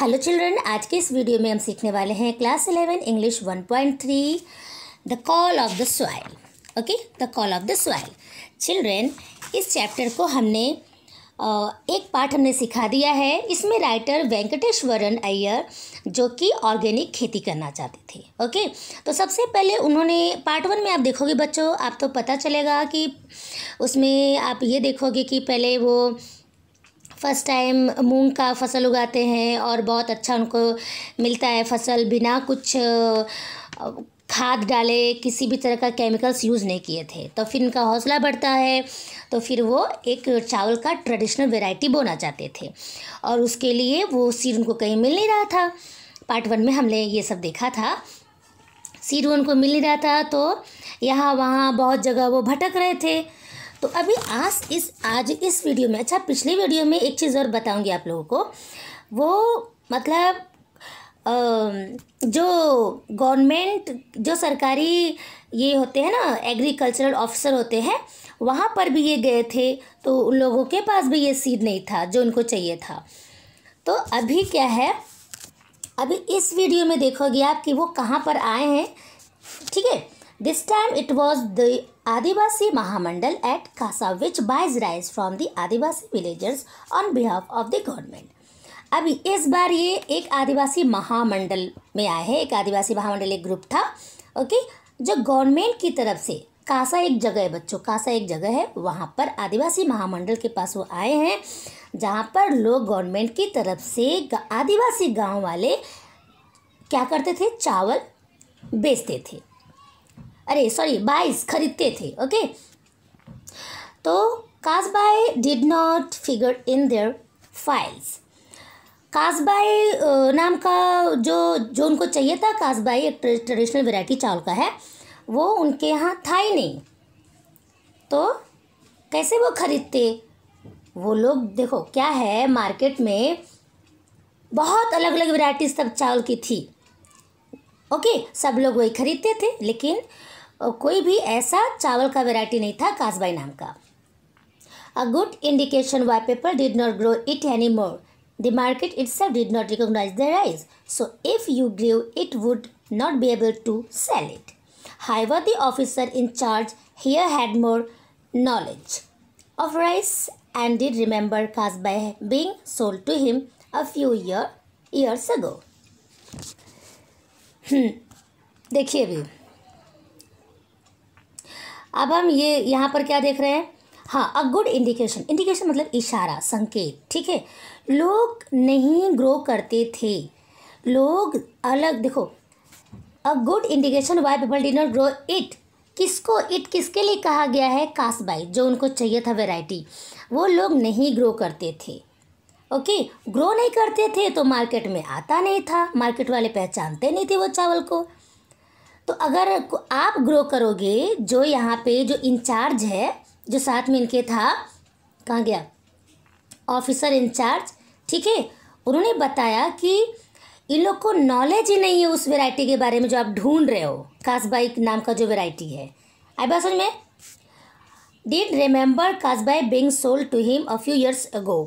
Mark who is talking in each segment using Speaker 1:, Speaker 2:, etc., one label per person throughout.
Speaker 1: Hello children आज के इस वीडियो में हम सीखने वाले हैं class eleven English one point three the call of the soil okay the call of the soil children इस चैप्टर को हमने एक पार्ट हमने सिखा दिया है इसमें राइटर वेंकटेश्वरन अय्यर जो कि ऑर्गेनिक खेती करना चाहते थे ओके तो सबसे पहले उन्होंने पार्ट वन में आप देखोगे बच्चों आप तो पता चलेगा कि उसमें आप ये देखोगे कि पहले वो फर्स्ट टाइम मूंग का फसल उगाते हैं और बहुत अच्छा उनको मिलता है फसल बिना कुछ खाद डाले किसी भी तरह का केमिकल्स यूज़ नहीं किए थे तो फिर उनका हौसला बढ़ता है तो फिर वो एक चावल का ट्रेडिशनल वेराइटी बोना चाहते थे और उसके लिए वो सीर उनको कहीं मिल नहीं रहा था पार्ट वन में हमने ये सब देखा था सीर उनको मिल नहीं रहा था तो यहाँ वहाँ बहुत जगह वो भटक रहे थे तो अभी आज इस आज इस वीडियो में अच्छा पिछली वीडियो में एक चीज़ और बताऊंगी आप लोगों को वो मतलब जो गवर्नमेंट जो सरकारी ये होते हैं ना एग्रीकल्चरल ऑफिसर होते हैं वहाँ पर भी ये गए थे तो उन लोगों के पास भी ये सीड नहीं था जो उनको चाहिए था तो अभी क्या है अभी इस वीडियो में देखोगे आप कि वो कहाँ पर आए हैं ठीक है this time it was the Adivasi Mahamandal at Kasa which buys rice from the Adivasi villagers on behalf of the government अभी इस बार ये एक आदिवासी महामंडल में आए हैं एक आदिवासी महामंडल एक ग्रुप था ओके जो गवर्नमेंट की तरफ से कासा एक जगह है बच्चों कासा एक जगह है वहाँ पर आदिवासी महामंडल के पास वो आए हैं जहाँ पर लोग गवर्नमेंट की तरफ से आदिवासी गांव वाले क्या करते थे चावल बेचते थे अरे सॉरी बाइस खरीदते थे ओके तो Kasbai did not figure in their files Kasbai नाम का जो जो उनको चाहिए था कासबाई एक ट्रेडिशनल वेराइटी चावल का है वो उनके यहाँ था ही नहीं तो कैसे वो खरीदते वो लोग देखो क्या है मार्केट में बहुत अलग अलग वेराइटीज तब चावल की थी ओके सब लोग वही खरीदते थे लेकिन और कोई भी ऐसा चावल का वेराइटी नहीं था काजबाई नाम का a good indication why people did not grow it any more the market itself did not recognise the rice so if you grew it would not be able to sell it however the officer in charge here had more knowledge of rice and did remember Kasbai being sold to him a few year years ago देखिए अभी अब हम ये यहाँ पर क्या देख रहे हैं हाँ अ गुड इंडिकेशन इंडिकेशन मतलब इशारा संकेत ठीक है लोग नहीं ग्रो करते थे लोग अलग देखो a good indication why people didn't grow it किसको इट किसके लिए कहा गया है कास्बाई जो उनको चाहिए था वेराइटी वो लोग नहीं ग्रो करते थे ओके ग्रो नहीं करते थे तो मार्केट में आता नहीं था मार्केट वाले पहचानते नहीं थे वो चावल को तो अगर आप ग्रो करोगे जो यहाँ पे जो इंचार्ज है जो साथ में इनके था कहाँ गया ऑफिसर इंचार्ज ठीक है उन्होंने बताया कि इन लोग को नॉलेज ही नहीं है उस वेराइटी के बारे में जो आप ढूंढ रहे हो कासबाई नाम का जो वेराइटी है आई बात समझ में did remember Kasbai being sold to him a few years ago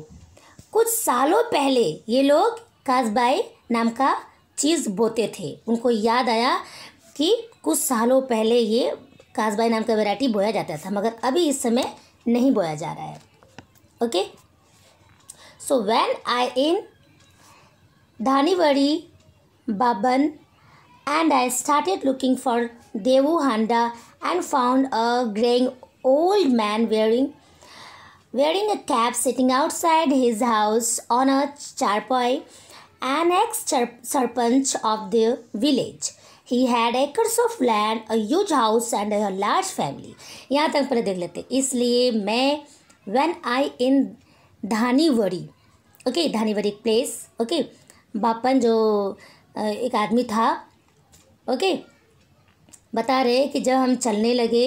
Speaker 1: कुछ सालों पहले ये लोग कासबाई नाम का चीज़ बोते थे उनको याद आया कि कुछ सालों पहले ये काजबाई नाम का वैरायटी बोया जाता था मगर अभी इस समय नहीं बोया जा रहा है okay so when I in Dhaniwadi Baban and I started looking for Devu Handa and found a greying old man wearing wearing a cap sitting outside his house on a charpai an ex sarpanch of the village he had acres of land a huge house and a large family यहाँ तक पहले देख लेते इसलिए मैं when I in Dhaniwari okay Dhaniwari place okay Bapan जो एक आदमी था ओके बता रहे कि जब हम चलने लगे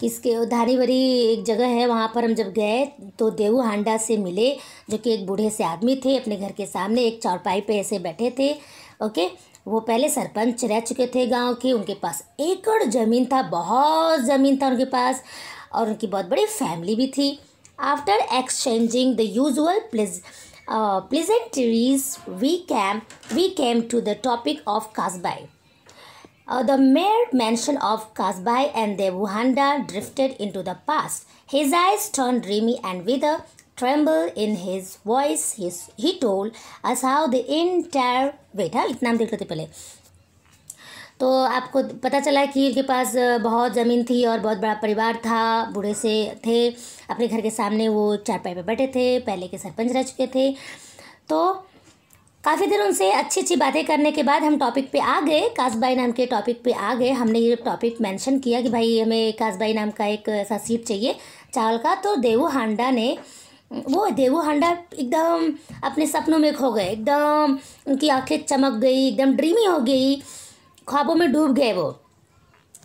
Speaker 1: किसके धानीवरी एक जगह है वहाँ पर हम जब गए तो देवू हांडा से मिले जो कि एक बूढ़े से आदमी थे अपने घर के सामने एक चौपाई पे ऐसे बैठे थे ओके वो पहले सरपंच रह चुके थे गांव के उनके पास एकड़ ज़मीन था बहुत ज़मीन था उनके पास और उनकी बहुत बड़ी फैमिली भी थी after exchanging the usual pleas pleasantries we came we came to the topic of Kasbai the mere mention of Kasbai and the their drifted in to the past His eyes turned dreamy and tremble in his voice. He, he told us how the entire wait हाँ इतना हम देख पहले तो आपको पता चला कि उनके पास बहुत ज़मीन थी और बहुत बड़ा परिवार था बूढ़े से थे अपने घर के सामने वो चारपाई पे बैठे थे पहले के सरपंच रह चुके थे तो काफ़ी देर उनसे अच्छी अच्छी बातें करने के बाद हम टॉपिक पे आ गए कासबाई नाम के टॉपिक पे आ गए हमने ये टॉपिक मेंशन किया कि भाई हमें कासबाई नाम का एक ऐसा सीट चाहिए चावल का तो देवू हांडा ने वो देवो हंडा एकदम अपने सपनों में खो गए एकदम उनकी आंखें चमक गई एकदम ड्रीमी हो गई ख्वाबों में डूब गए वो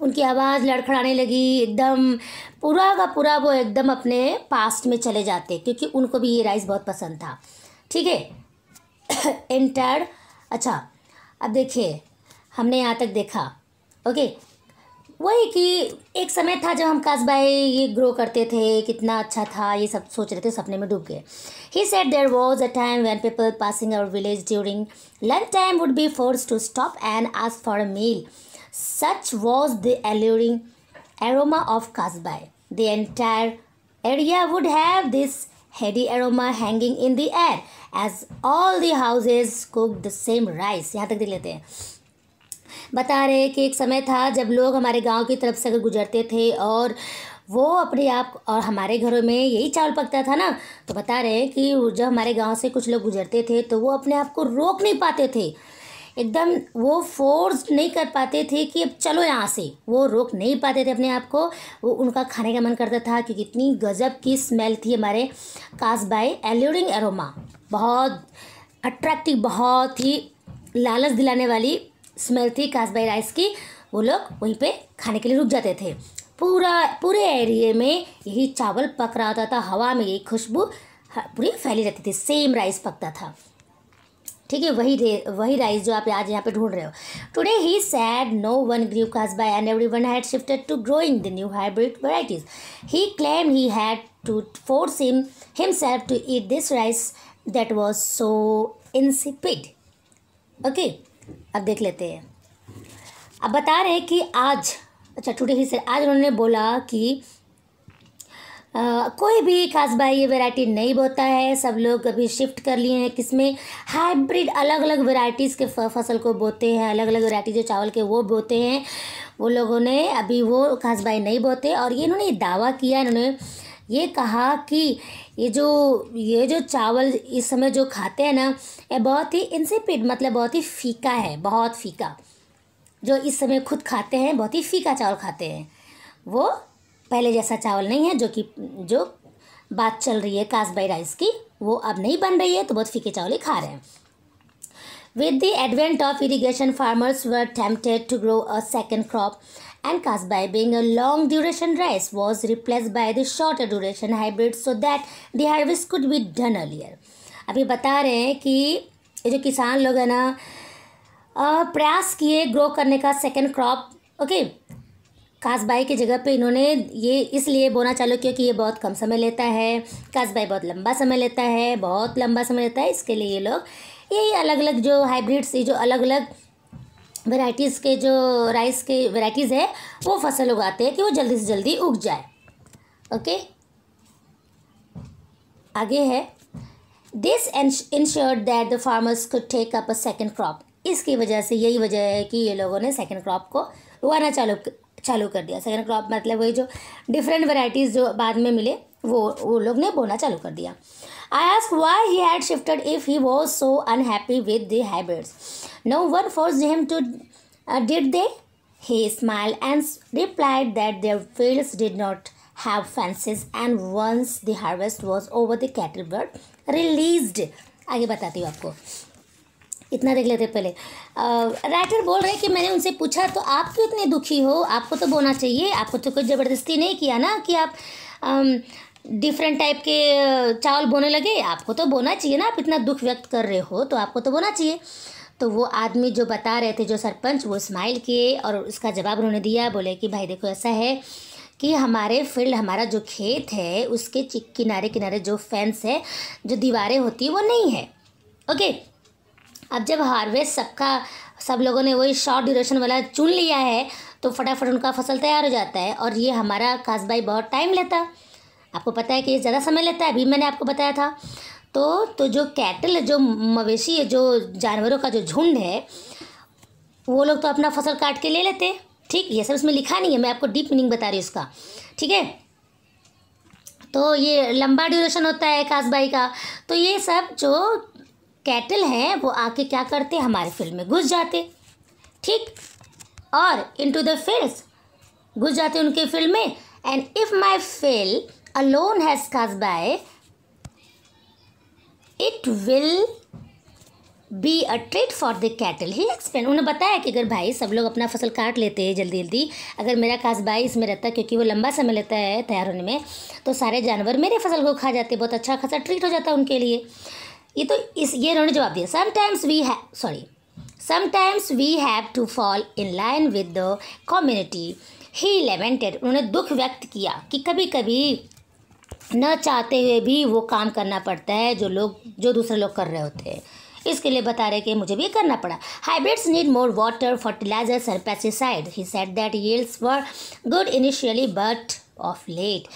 Speaker 1: उनकी आवाज़ लड़खड़ाने लगी एकदम पूरा का पूरा वो एकदम अपने पास्ट में चले जाते क्योंकि उनको भी ये राइस बहुत पसंद था ठीक है एंटर अच्छा अब देखिए हमने यहाँ तक देखा ओके वही कि एक समय था जब हम काश भाई ये ग्रो करते थे कितना अच्छा था ये सब सोच रहे थे सपने में डूब गए he said there was a time when people passing our village during lunch time would be force to stop and ask for a meal such was the alluring aroma of Kash the entire area would have this heady aroma hanging in the air as all the houses cook the same rice यहाँ तक देख लेते हैं बता रहे हैं कि एक समय था जब लोग हमारे गांव की तरफ से अगर गुजरते थे और वो अपने आप और हमारे घरों में यही चावल पकता था ना तो बता रहे हैं कि जब हमारे गांव से कुछ लोग गुजरते थे तो वो अपने आप को रोक नहीं पाते थे एकदम वो फोर्स नहीं कर पाते थे कि अब चलो यहाँ से वो रोक नहीं पाते थे अपने आप को वो उनका खाने का मन करता था क्योंकि इतनी गजब की स्मेल थी हमारे कास बाय एल्यूरिंग एरोमा बहुत अट्रैक्टिव बहुत ही लालच दिलाने वाली स्मेल थी कासबाई राइस की वो लोग वहीं पे खाने के लिए रुक जाते थे पूरा पूरे एरिए में यही चावल पक रहा होता था हवा में यही खुशबू पूरी फैली रहती थी सेम राइस पकता था ठीक है वही वही राइस जो आप आज यहाँ पे ढूंढ रहे हो today he said no one grew Kasbai and every one had shifted to growing the new hybrid varieties he claimed he had to force him himself to eat this rice that was so insipid okay अब देख लेते हैं अब बता रहे हैं कि आज अच्छा टुडे ही सर आज उन्होंने बोला कि आ, कोई भी खास भाई ये वैरायटी नहीं बोता है सब लोग अभी शिफ्ट कर लिए हैं किसमें हाइब्रिड अलग अलग वैरायटीज़ के फसल को बोते हैं अलग अलग वैरायटी जो चावल के वो बोते हैं वो लोगों ने अभी वो खास भाई नहीं बोते और ये इन्होंने दावा किया इन्होंने ये कहा कि ये जो ये जो चावल इस समय जो खाते हैं ना ये बहुत ही इंसिपिड मतलब बहुत ही फीका है बहुत फीका जो इस समय खुद खाते हैं बहुत ही फीका चावल खाते हैं वो पहले जैसा चावल नहीं है जो कि जो बात चल रही है कासबाई राइस की वो अब नहीं बन रही है तो बहुत फीके चावल ही खा रहे हैं with the advent of irrigation farmers were attempted to grow a second crop and by being a long duration rice was replaced by the shorter duration hybrid so that the harvest could be done earlier. अभी बता रहे हैं कि ये जो किसान लोग हैं ना प्रयास किए ग्रो करने का सेकेंड क्रॉप ओके कासबाई की जगह पे इन्होंने ये इसलिए बोना चालू किया कि ये बहुत कम समय लेता है कासबाई बहुत लंबा समय लेता है बहुत लंबा समय लेता है इसके लिए ये लोग यही अलग अलग जो हाइब्रिड्स ये जो अलग अलग वेराइटीज़ के जो राइस के वेराइटीज़ है वो फसल उगाते हैं कि वो जल्दी से जल्दी उग जाए ओके आगे है this ensured that the farmers को take up a second crop इसकी वजह से यही वजह है कि ये लोगों ने सेकेंड क्रॉप को उगाना चालू चालू कर दिया सेकेंड क्रॉप मतलब वही जो डिफरेंट वेराइटीज़ जो बाद में मिले वो वो लोग ने बोना चालू कर दिया I ask why he had shifted if he was so unhappy with the habits no one force him to did they he smiled and replied that their fields did not have fences and once the harvest was over the cattle बर्ड release आगे बताती हूँ आपको इतना देख लेते पहले writer बोल रहे हैं कि मैंने उनसे पूछा तो आप क्यों इतने दुखी हो आपको तो बोना चाहिए आपको तो कोई ज़बरदस्ती नहीं किया ना कि आप आ, डिफरेंट टाइप के चावल बोने लगे आपको तो बोना चाहिए ना आप इतना दुख व्यक्त कर रहे हो तो आपको तो बोना चाहिए तो वो आदमी जो बता रहे थे जो सरपंच वो स्माइल किए और उसका जवाब उन्होंने दिया बोले कि भाई देखो ऐसा है कि हमारे फील्ड हमारा जो खेत है उसके किनारे किनारे जो फेंस है जो दीवारें होती है वो नहीं है ओके अब जब हार्वेस्ट सबका सब लोगों ने वही शॉर्ट ड्यूरेशन वाला चुन लिया है तो फटाफट उनका फसल तैयार हो जाता है और ये हमारा कासबाई बहुत टाइम लेता आपको पता है कि ये ज़्यादा समय लेता है अभी मैंने आपको बताया था तो तो जो कैटल जो मवेशी है जो जानवरों का जो झुंड है वो लोग तो अपना फसल काट के ले लेते ठीक ये सब इसमें लिखा नहीं है मैं आपको डीप मीनिंग बता रही हूँ इसका ठीक है तो ये लंबा ड्यूरेशन होता है कासबाई का तो ये सब जो कैटल हैं वो आके क्या करते हमारे फील्ड में घुस जाते ठीक और इनटू द फील्ड्स घुस जाते उनके फील्ड में and if my field alone has caused by it will be a treat for the cattle he explain उन्होंने बताया कि अगर भाई सब लोग अपना फसल काट लेते हैं जल्दी जल्दी अगर मेरा काश इसमें रहता है क्योंकि वो लंबा समय लेता है तैयार होने में तो सारे जानवर मेरे फसल को खा जाते बहुत अच्छा खासा ट्रीट हो जाता है उनके लिए ये तो इस ये उन्होंने जवाब दिया समटाइम्स वी है sorry sometimes we have to fall in line with the community he lamented उन्होंने दुख व्यक्त किया कि कभी कभी न चाहते हुए भी वो काम करना पड़ता है जो लोग जो दूसरे लोग कर रहे होते हैं इसके लिए बता रहे कि मुझे भी करना पड़ा hybrids need more water fertilisers and pesticide he said that yields were good initially but of late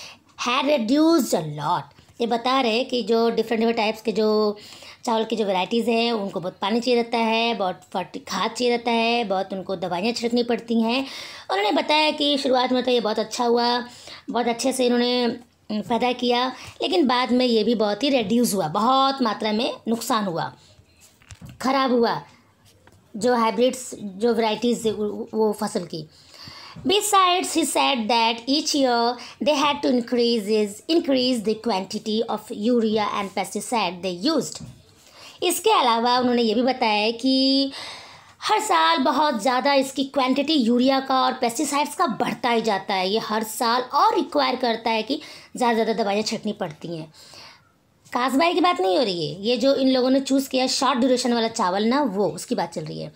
Speaker 1: है रिड्यूज अ लॉट ये बता रहे कि जो डिफरेंट डिफरेंट टाइप्स के जो चावल की जो वैरायटीज़ हैं उनको बहुत पानी चाहिए रहता है बहुत फर्ट खाद चाहिए रहता है बहुत उनको दवाइयाँ छिड़कनी पड़ती हैं उन्होंने बताया कि शुरुआत में तो ये बहुत अच्छा हुआ बहुत अच्छे से इन्होंने पैदा किया लेकिन बाद में ये भी बहुत ही रेड्यूज़ हुआ बहुत मात्रा में नुकसान हुआ ख़राब हुआ जो हाइब्रिड्स जो वराइटीज़ वो फसल की besides he that that each they had to increase increase increase the quantity of urea and pesticide they use इसके अलावा उन्होंने ये भी बताया कि हर साल बहुत ज़्यादा इसकी क्वांटिटी यूरिया का और पेस्टिसाइड्स का बढ़ता ही जाता है ये हर साल और रिक्वायर करता है कि ज़्यादा ज़्यादा दवाइयाँ छटनी पड़ती हैं कासबाई की बात नहीं हो रही है ये जो इन लोगों ने चूज़ किया शॉर्ट ड्यूरेशन वाला चावल ना वो उसकी बात चल रही है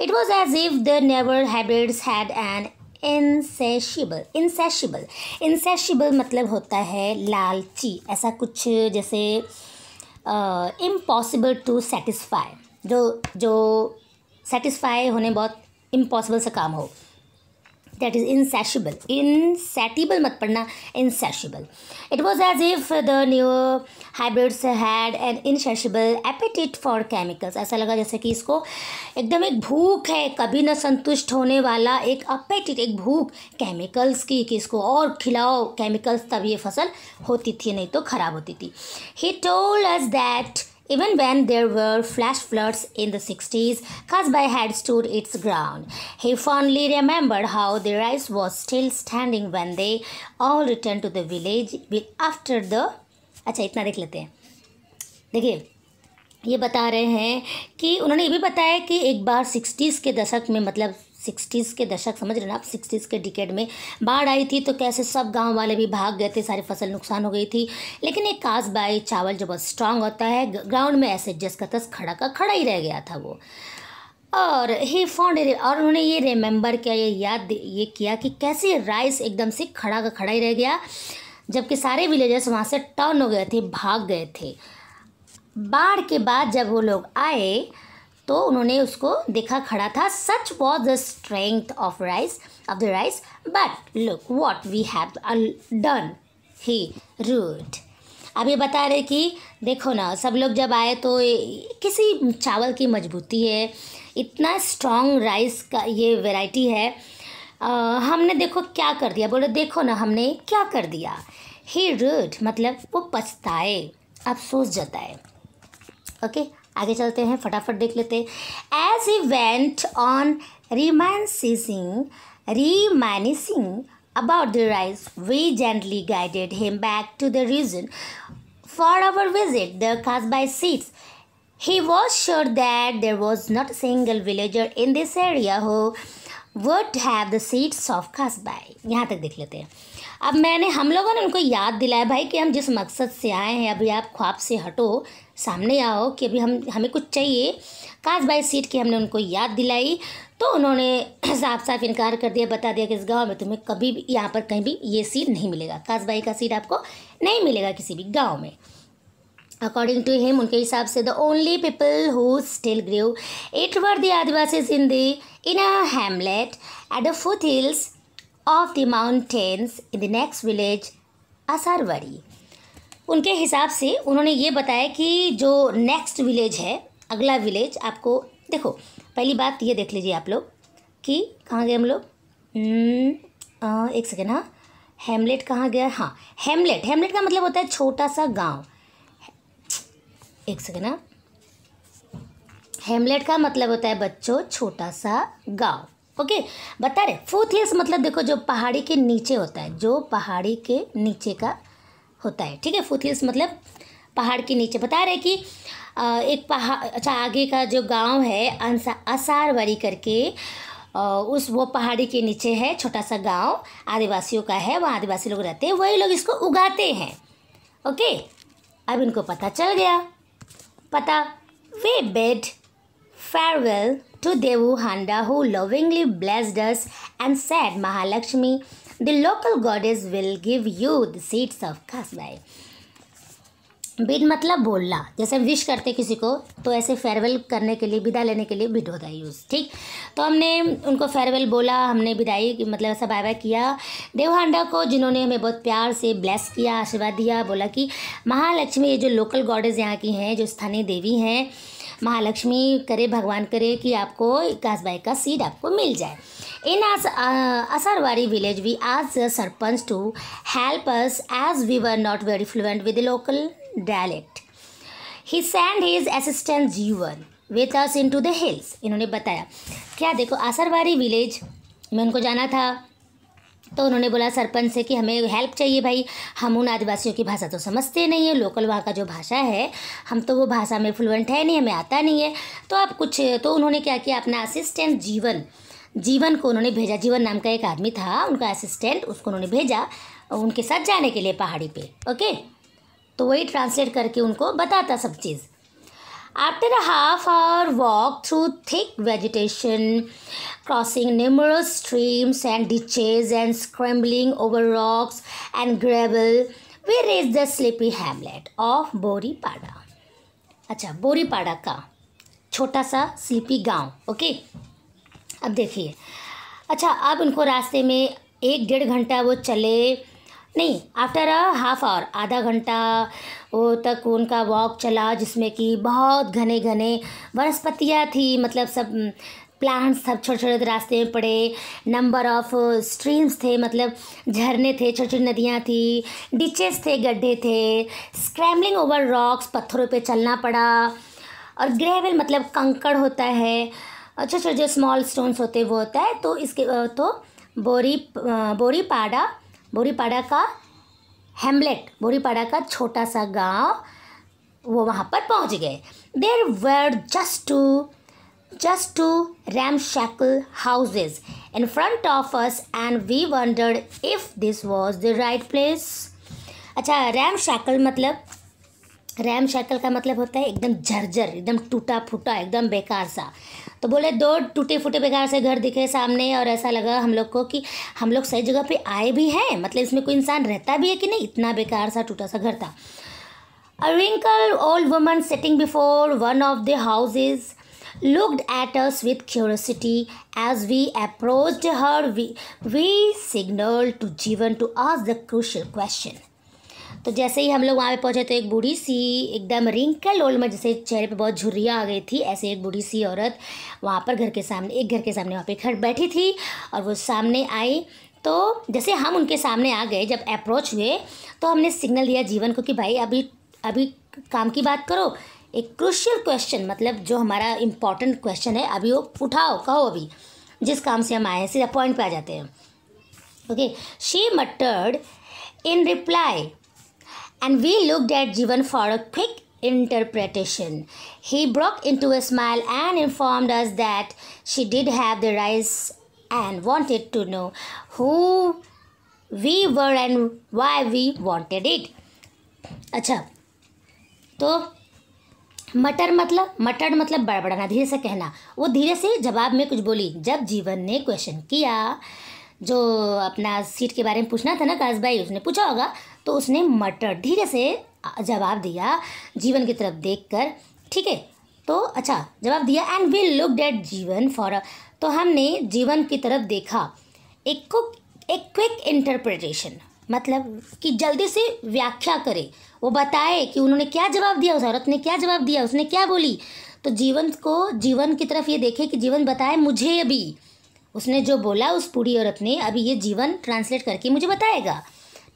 Speaker 1: it was as if the never habits had an insatiable insatiable insatiable मतलब होता है लालची ऐसा कुछ जैसे इम्पॉसिबल टू सेटिस्फाई जो जो सेटिस्फाई होने बहुत इम्पॉसिबल से काम हो दैट इज़ इंसेशबल इंसेटिबल मत पढ़ना insatiable it was as if the new hybrids had and insatiable appetite for chemicals ऐसा लगा जैसे कि इसको एकदम एक भूख है कभी ना संतुष्ट होने वाला एक अपेटिट एक भूख केमिकल्स की कि इसको और खिलाओ केमिकल्स तब ये फसल होती थी नहीं तो खराब होती थी he told as that Even when there were flash floods in the 60s, Kasbah had stood its ground. He fondly remembered how the rice was still standing when they all returned to the village after the... अच्छा इतना देख लेते हैं देखिए ये बता रहे हैं कि उन्होंने ये भी बताया कि एक बार सिक्सटीज़ के दशक में मतलब सिक्सटीज़ के दशक समझ रहे ना आप सिक्सटीज़ के डिकेड में बाढ़ आई थी तो कैसे सब गांव वाले भी भाग गए थे सारी फसल नुकसान हो गई थी लेकिन एक काश बाई चावल जो बहुत स्ट्रांग होता है ग्राउंड में ऐसे जस का तस खड़ा का खड़ा ही रह गया था वो और ही फाउंड और उन्होंने ये रिमेंबर किया ये याद ये किया कि कैसे राइस एकदम से खड़ा का खड़ा ही रह गया जबकि सारे विलेजर्स वहाँ से टर्न हो गए थे भाग गए थे बाढ़ के बाद जब वो लोग आए तो उन्होंने उसको देखा खड़ा था such was the strength of rice of the rice but look what we have done he root अब ये बता रहे कि देखो ना सब लोग जब आए तो किसी चावल की मजबूती है इतना स्ट्रॉन्ग राइस का ये वेराइटी है आ, हमने देखो क्या कर दिया बोले देखो ना हमने क्या कर दिया ही रूड मतलब वो पछताए अफसोस जताए ओके आगे चलते हैं फटाफट देख लेते as event on reminiscing reminiscing about the rice we gently guided him back to the reason for our visit the Kasbai seeds he was sure that there was not single villager in this area who would have the seeds of Kasbai यहाँ तक देख लेते हैं अब मैंने हम लोगों ने उनको याद दिलाया भाई कि हम जिस मकसद से आए हैं अभी आप ख्वाब से हटो सामने आओ कि अभी हम हमें कुछ चाहिए काज बाई सीट की हमने उनको याद दिलाई तो उन्होंने साफ साफ इनकार कर दिया बता दिया कि इस गांव में तुम्हें कभी भी यहाँ पर कहीं भी ये सीट नहीं मिलेगा कासबाई का सीट आपको नहीं मिलेगा किसी भी गाँव में अकॉर्डिंग टू हिम उनके हिसाब से the only people who still grow it were the Adivasis in the in a hamlet at the foot hills of the mountains in the next village Asarwadi उनके हिसाब से उन्होंने ये बताया कि जो नेक्स्ट विलेज है अगला विलेज आपको देखो पहली बात ये देख लीजिए आप लोग कि कहाँ गए हम लोग हम्म, एक सेकेंड हाँ हेमलेट कहाँ गया हाँ हेमलेट हेमलेट का मतलब होता है छोटा सा गांव एक सेकेंड हाँ हेमलेट का मतलब होता है बच्चों छोटा सा गांव ओके बता रहे फोर्थ हिल्स मतलब देखो जो पहाड़ी के नीचे होता है जो पहाड़ी के नीचे का होता है ठीक है हिल्स मतलब पहाड़ के नीचे बता रहे कि एक पहाड़ अच्छा आगे का जो गांव है असारवाड़ी करके उस वो पहाड़ी के नीचे है छोटा सा गांव आदिवासियों का है वहाँ आदिवासी लोग रहते हैं वही लोग इसको उगाते हैं ओके अब इनको पता चल गया पता we bade farewell to Devu Handa who lovingly blessed us and said Mahalakshmi The local goddess will give you the seeds of kasbai. Bid मतलब बोलना जैसे विश करते किसी को तो ऐसे फेयरवेल करने के लिए विदा लेने के लिए बिड होता है यूज़ ठीक तो हमने उनको फेयरवेल बोला हमने विदाई मतलब ऐसा बाय बाय किया देवहांडा को जिन्होंने हमें बहुत प्यार से ब्लेस किया आशीर्वाद दिया बोला कि महालक्ष्मी ये जो लोकल गॉडेज यहाँ की हैं जो स्थानीय देवी हैं महालक्ष्मी करे भगवान करे कि आपको कासबाई का सीड आपको मिल जाए in Ajwari village we आज the sarpanch to help us as we were not very fluent with local dialect he send his assistant Jeevan with us in to the hills इन्होंने बताया क्या देखो वारी विलेज में उनको जाना था तो उन्होंने बोला सरपंच से कि हमें हेल्प चाहिए भाई हम उन आदिवासियों की भाषा तो समझते नहीं है लोकल वहाँ का जो भाषा है हम तो वो भाषा में फ्लुएंट है नहीं हमें आता नहीं है तो आप कुछ तो उन्होंने क्या किया अपना असिस्टेंट जीवन जीवन को उन्होंने भेजा जीवन नाम का एक आदमी था उनका असिस्टेंट उसको उन्होंने भेजा उनके साथ जाने के लिए पहाड़ी पे ओके तो वही ट्रांसलेट करके उनको बताता सब चीज़ after a half hour walk through thick vegetation crossing numerous streams and ditches and scrambling over rocks and gravel where is the sleepy hamlet of Boripada अच्छा बोरीपाड़ा का छोटा सा स्लीपी गाँव ओके अब देखिए अच्छा अब उनको रास्ते में एक डेढ़ घंटा वो चले नहीं आफ्टर अ हाफ आवर आधा घंटा वो तक उनका वॉक चला जिसमें कि बहुत घने घने वनस्पतियाँ थी मतलब सब प्लांट्स सब छोटे छोटे रास्ते में पड़े नंबर ऑफ स्ट्रीम्स थे मतलब झरने थे छोटी छोटी नदियाँ थी डिचेस थे गड्ढे थे स्क्रैम्बलिंग ओवर रॉक्स पत्थरों पे चलना पड़ा और ग्रेवल मतलब कंकड़ होता है अच्छा अच्छा जो स्मॉल स्टोन्स होते हैं वो होता है तो इसके तो बोरी बोरीपाड़ा बोरीपाड़ा का हेमलेट बोरीपाड़ा का छोटा सा गांव वो वहाँ पर पहुँच गए there were just two just two ramshackle houses in front of us and we wondered if this was the right place अच्छा रैम शैकल मतलब रैम शैकल का मतलब होता है एकदम झरझर एकदम टूटा फूटा एकदम बेकार सा तो बोले दो टूटे फूटे बेकार से घर दिखे सामने और ऐसा लगा हम लोग को कि हम लोग सही जगह पे आए भी हैं मतलब इसमें कोई इंसान रहता भी है कि नहीं इतना बेकार सा टूटा सा घर था a wrinkled old woman sitting before one of the houses looked at us with curiosity as we approach her we we signal to Jeevan to ask the crucial question तो जैसे ही हम लोग वहाँ पे पहुँचे तो एक बूढ़ी सी एकदम रिंकल ओल्ड में जैसे चेहरे पे बहुत झुर्रियाँ आ गई थी ऐसे एक बूढ़ी सी औरत वहाँ पर घर के सामने एक घर के सामने वहाँ पे खड़ बैठी थी और वो सामने आई तो जैसे हम उनके सामने आ गए जब अप्रोच हुए तो हमने सिग्नल दिया जीवन को कि भाई अभी अभी काम की बात करो एक क्रुशियल क्वेश्चन मतलब जो हमारा इम्पॉर्टेंट क्वेश्चन है अभी वो उठाओ कहो अभी जिस काम से हम आए हैं सीधा पॉइंट पर आ जाते हैं okay she muttered in reply and we looked at Jivan for a quick interpretation. He broke into a smile and informed us that she did have the rice and wanted to know who we were and why we wanted it. अच्छा तो मटर मतलब मटर मतलब बड़बड़ाना धीरे से कहना वो धीरे से जवाब में कुछ बोली जब जीवन ने क्वेश्चन किया जो अपना सीट के बारे में पूछना था ना काश भाई उसने पूछा होगा तो उसने मटर धीरे से जवाब दिया जीवन की तरफ देख कर ठीक है तो अच्छा जवाब दिया and we looked at Jeevan for तो हमने जीवन की तरफ देखा एक एक क्विक इंटरप्रिटेशन मतलब कि जल्दी से व्याख्या करे वो बताए कि उन्होंने क्या जवाब दिया उस औरत ने क्या जवाब दिया उसने क्या बोली तो जीवन को जीवन की तरफ ये देखे कि जीवन बताए मुझे अभी उसने जो बोला उस पूरी औरत ने अभी ये जीवन ट्रांसलेट करके मुझे बताएगा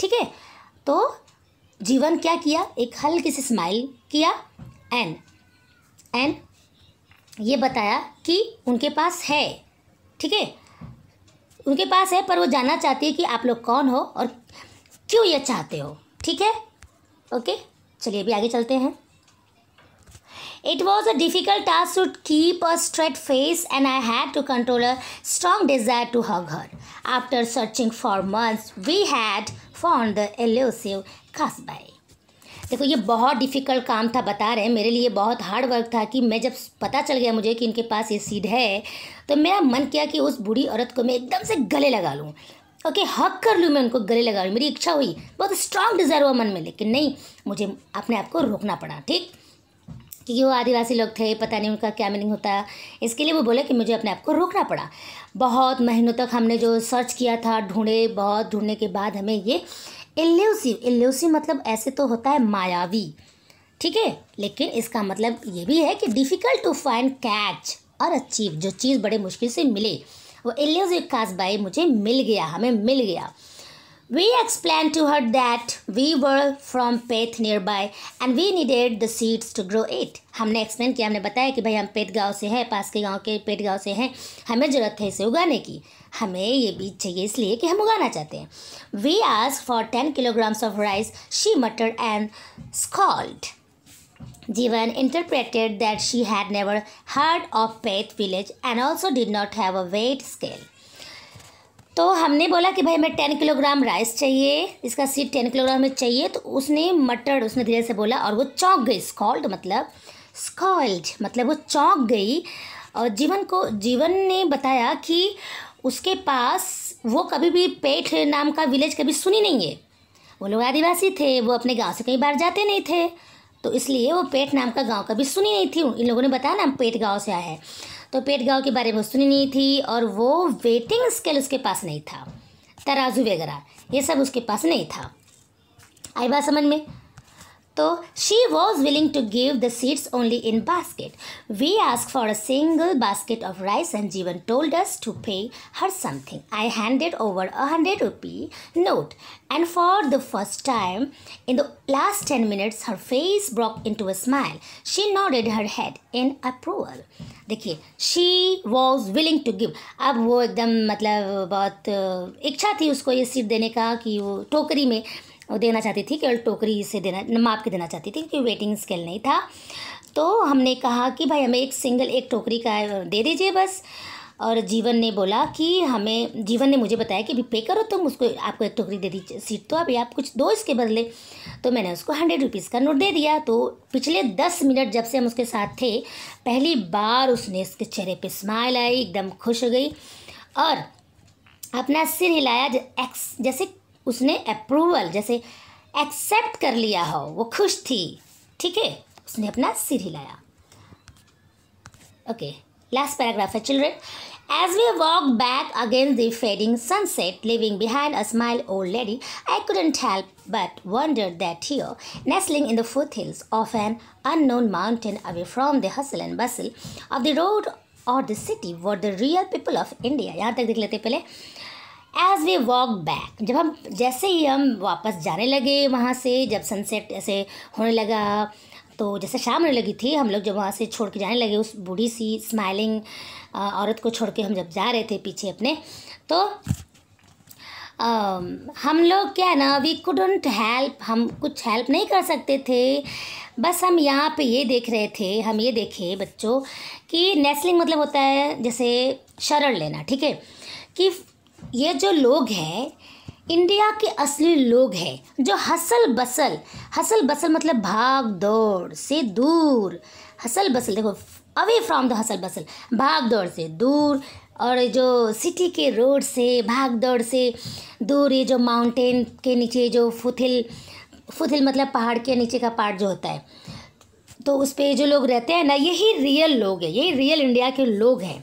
Speaker 1: ठीक है तो जीवन क्या किया एक हल्की सी स्माइल किया एंड एंड ये बताया कि उनके पास है ठीक है उनके पास है पर वो जानना चाहती है कि आप लोग कौन हो और क्यों ये चाहते हो ठीक है ओके चलिए अभी आगे चलते हैं it was a difficult task to keep a straight face and I had to control a strong desire to hug her after searching for month we had found the elusive Kasbai देखो ये बहुत difficult काम था बता रहे हैं मेरे लिए बहुत हार्ड वर्क था कि मैं जब पता चल गया मुझे कि इनके पास ये सीड है तो मेरा मन किया कि उस बूढ़ी औरत को मैं एकदम से गले लगा लूँ ओके हक कर लूँ मैं उनको गले लगा लूँ मेरी इच्छा हुई बहुत स्ट्रांग डिज़ायर हुआ मन में लेकिन नहीं मुझे अपने आप को रोकना पड़ा ठीक कि वो आदिवासी लोग थे पता नहीं उनका क्या मीनिंग होता इसके लिए वो बोले कि मुझे अपने आप को रोकना पड़ा बहुत महीनों तक हमने जो सर्च किया था ढूंढे बहुत ढूंढने के बाद हमें ये एल्यूसिव एल्यूसिव मतलब ऐसे तो होता है मायावी ठीक है लेकिन इसका मतलब ये भी है कि डिफ़िकल्ट टू फाइंड कैच और अचीव जो चीज़ बड़े मुश्किल से मिले वो एल्यूसिव कास्ट बाय मुझे मिल गया हमें मिल गया We explained to her that we were from Peth nearby and we needed the seeds to grow it. हमने explain किया हमने बताया कि भाई हम Peth गांव से हैं पास के गांव के Peth गांव से हैं हमें जरूरत है इसे उगाने की हमें ये बीज चाहिए इसलिए कि हम उगाना चाहते हैं. We asked for ten kilograms of rice. She muttered and scolded. Jivan interpreted that she had never heard of Peth village and also did not have a weight scale. तो हमने बोला कि भाई हमें टेन किलोग्राम राइस चाहिए इसका seed ten kilogram हमें चाहिए तो उसने मटर उसने धीरे से बोला और वो चौंक गई स्कॉल्ड मतलब स्कॉल्ड मतलब वो चौंक गई और जीवन को जीवन ने बताया कि उसके पास वो कभी भी पेठ नाम का विलेज कभी सुनी नहीं है वो लोग आदिवासी थे वो अपने गांव से कहीं बाहर जाते नहीं थे तो इसलिए वो पेट नाम का गांव कभी सुनी नहीं थी इन लोगों ने बताया ना हम पेट गांव से आए हैं तो पेट गाँव के बारे में सुनी नहीं थी और वो वेटिंग स्केल उसके पास नहीं था तराजू वगैरह ये सब उसके पास नहीं था आई बात समझ में तो she was willing to give the seeds only in basket we ask for a single basket of rice and Jeevan told us to pay her something I handed over a hundred rupee note and for the first time in the last ten minutes her face broke into a smile she nodded her head in approval देखिए she was willing to give अब वो एकदम मतलब बहुत इच्छा थी उसको ये सीट देने का कि वो टोकरी में देना चाहती थी केवल टोकरी से देना माप के देना चाहती थी क्योंकि वेटिंग स्केल नहीं था तो हमने कहा कि भाई हमें एक सिंगल एक टोकरी का दे दीजिए बस और जीवन ने बोला कि हमें जीवन ने मुझे बताया कि भी पे करो तुम उसको आपको एक टोकरी दे दी सीट तो आप या आप कुछ दो इसके बदले तो मैंने उसको हंड्रेड रुपीज़ का नोट दे दिया तो पिछले दस मिनट जब से हम उसके साथ थे पहली बार उसने उसके चेहरे पर स्माइल आई एकदम खुश हो गई और अपना सिर हिलाया एक्स जैसे उसने अप्रूवल जैसे एक्सेप्ट कर लिया हो वो खुश थी ठीक है उसने अपना सिर हिलाया ओके लास्ट पैराग्राफ है children As we walked back against the fading sunset, leaving behind a smile old lady, I couldn't help but wonder that here, nestling in the foothills of an unknown mountain away from the hustle and bustle of the road or the city, were the real people of India. यहाँ तक देख पहले as वे walk back जब हम जैसे ही हम वापस जाने लगे वहाँ से जब सनसेट ऐसे होने लगा तो जैसे शाम होने लगी थी हम लोग जब वहाँ से छोड़ के जाने लगे उस बूढ़ी सी स्माइलिंग औरत को छोड़ के हम जब जा रहे थे पीछे अपने तो हम लोग क्या ना वी कुडंट हेल्प हम कुछ हेल्प नहीं कर सकते थे बस हम यहाँ पे ये देख रहे थे हम ये देखे बच्चों कि नेस्लिंग मतलब होता है जैसे शरण लेना ठीक है कि ये जो लोग हैं इंडिया के असली लोग हैं जो हसल बसल हसल बसल मतलब भाग दौड़ से दूर हसल बसल देखो away from the hustle bustle भाग दौड़ से दूर और जो सिटी के रोड से भाग दौड़ से दूर ये जो माउंटेन के नीचे जो फुथिल फुथिल मतलब पहाड़ के नीचे का पार्ट जो होता है तो उस पर जो लोग रहते हैं ना यही रियल लोग हैं यही रियल इंडिया के लोग हैं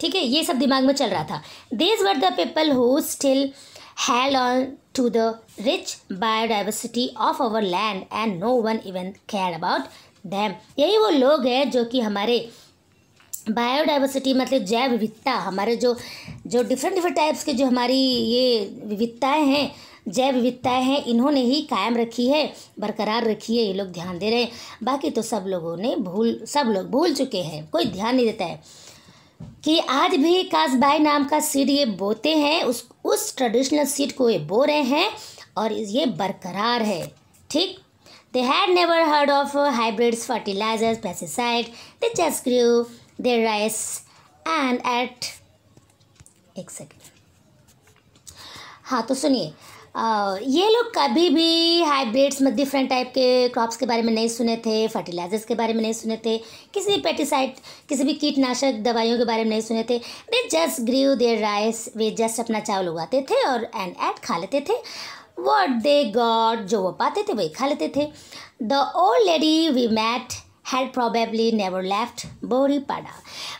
Speaker 1: ठीक है ये सब दिमाग में चल रहा था these were the people who still held on to the rich biodiversity of our land and no one even cared about them. यही वो लोग हैं जो कि हमारे बायोडाइवर्सिटी मतलब जैव विविधता हमारे जो जो डिफरेंट डिफरेंट टाइप्स के जो हमारी ये विविधताएं हैं जैव विविधताएं हैं इन्होंने ही कायम रखी है बरकरार रखी है ये लोग ध्यान दे रहे हैं बाकी तो सब लोगों ने भूल सब लोग भूल चुके हैं कोई ध्यान नहीं देता है कि आज भी काशबाई नाम का सीड ये बोते हैं उस उस ट्रेडिशनल सीड को ये बो रहे हैं और ये बरकरार है ठीक they had never heard of hybrids fertiliser pesticide they just they rice and ate एक सेकेंड हाँ तो सुनिए ये लोग कभी भी हाइब्रिड्स में डिफरेंट टाइप के क्रॉप्स के बारे में नहीं सुने थे फर्टिलाइजर्स के बारे में नहीं सुने थे किसी भी पेटिसाइड किसी भी कीटनाशक दवाइयों के बारे में नहीं सुने थे they just grew their rice वे जस्ट अपना चावल उगाते थे और एंड एट खा लेते थे वॉट दे गॉड जो वो पाते थे वही खा लेते थे the old lady we met had probably never left Boripada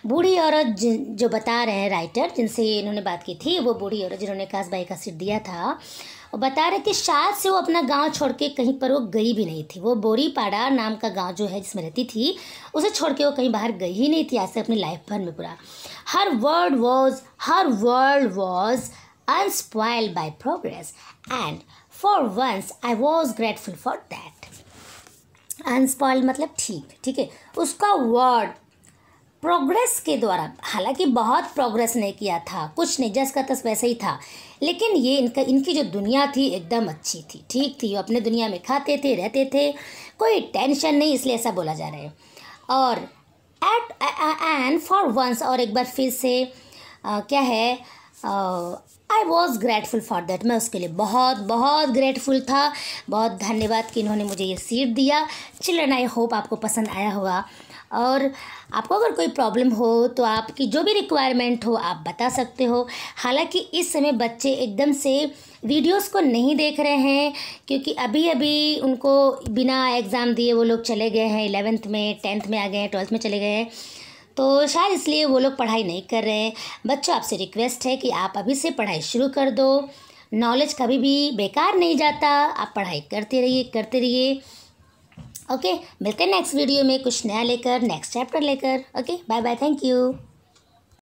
Speaker 1: बूढ़ी औरत जो बता रहे हैं राइटर जिनसे इन्होंने बात की थी वो बूढ़ी औरत जिन्होंने बाई का सिर दिया था और बता रहे कि शायद से वो अपना गांव छोड़ के कहीं पर वो गई भी नहीं थी वो बोरीपाड़ा नाम का गांव जो है जिसमें रहती थी उसे छोड़ के वो कहीं बाहर गई ही नहीं थी आज से अपनी लाइफ भर में पूरा her world was her world was unspoiled by progress and for once I was grateful for that unspoiled मतलब ठीक ठीक है उसका वर्ड प्रोग्रेस के द्वारा हालांकि बहुत प्रोग्रेस नहीं किया था कुछ नहीं जस का तस वैसे ही था लेकिन ये इनका इनकी जो दुनिया थी एकदम अच्छी थी ठीक थी वो अपने दुनिया में खाते थे रहते थे कोई टेंशन नहीं इसलिए ऐसा बोला जा रहा है और एट एंड फॉर वंस और एक बार फिर से आ, क्या है I was grateful for that मैं उसके लिए बहुत बहुत ग्रेटफुल था बहुत धन्यवाद कि इन्होंने मुझे ये सीट दिया चिल्ड्रन आई होप आपको पसंद आया होगा और आपको अगर कोई प्रॉब्लम हो तो आपकी जो भी रिक्वायरमेंट हो आप बता सकते हो हालांकि इस समय बच्चे एकदम से वीडियोस को नहीं देख रहे हैं क्योंकि अभी अभी उनको बिना एग्ज़ाम दिए वो लोग चले गए हैं इलेवेंथ में टेंथ में आ गए हैं ट्वेल्थ में चले गए हैं तो शायद इसलिए वो लोग पढ़ाई नहीं कर रहे हैं बच्चों आपसे रिक्वेस्ट है कि आप अभी से पढ़ाई शुरू कर दो नॉलेज कभी भी बेकार नहीं जाता आप पढ़ाई करते रहिए करते रहिए ओके मिलते हैं नेक्स्ट वीडियो में कुछ नया लेकर नेक्स्ट चैप्टर लेकर okay bye bye thank you